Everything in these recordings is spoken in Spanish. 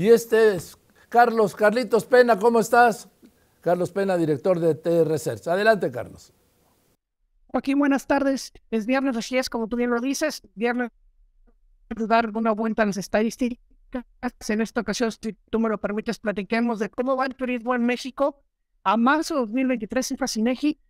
Y este es Carlos, Carlitos Pena, ¿cómo estás? Carlos Pena, director de TR Adelante, Carlos. Joaquín, buenas tardes. Es viernes, así es, como tú bien lo dices, viernes dar una vuelta a las estadísticas. En esta ocasión, si tú me lo permites, platiquemos de cómo va el turismo en México. A marzo de 2023, en Facinegi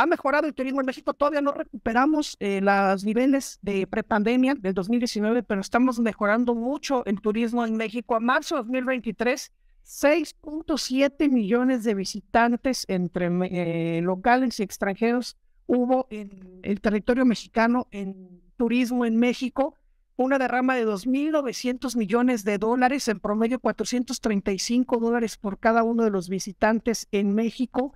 ha mejorado el turismo en México. Todavía no recuperamos eh, los niveles de prepandemia del 2019, pero estamos mejorando mucho el turismo en México. A marzo de 2023, 6.7 millones de visitantes entre eh, locales y extranjeros hubo en el territorio mexicano en turismo en México. Una derrama de 2.900 millones de dólares, en promedio 435 dólares por cada uno de los visitantes en México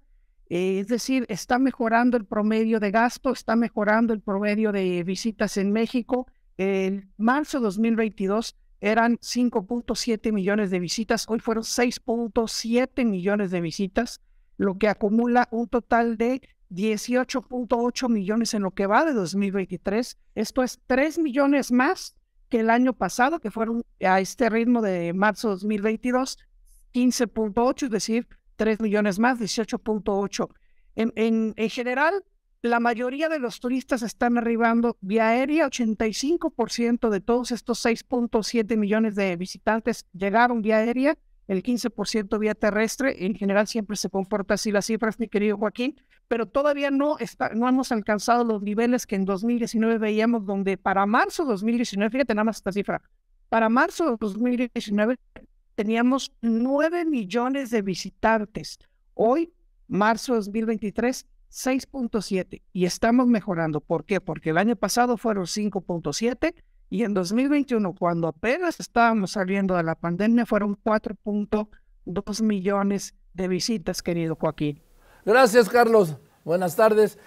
eh, es decir, está mejorando el promedio de gasto, está mejorando el promedio de visitas en México. En marzo de 2022 eran 5.7 millones de visitas, hoy fueron 6.7 millones de visitas, lo que acumula un total de 18.8 millones en lo que va de 2023. Esto es 3 millones más que el año pasado, que fueron a este ritmo de marzo de 2022, 15.8, es decir, 3 millones más, 18.8. En, en, en general, la mayoría de los turistas están arribando vía aérea, 85% de todos estos 6.7 millones de visitantes llegaron vía aérea, el 15% vía terrestre, en general siempre se comporta así las cifras, mi querido Joaquín, pero todavía no, está, no hemos alcanzado los niveles que en 2019 veíamos, donde para marzo 2019, fíjate nada más esta cifra, para marzo de 2019 teníamos 9 millones de visitantes. Hoy, marzo 2023, 6.7 y estamos mejorando. ¿Por qué? Porque el año pasado fueron 5.7 y en 2021, cuando apenas estábamos saliendo de la pandemia, fueron 4.2 millones de visitas, querido Joaquín. Gracias, Carlos. Buenas tardes.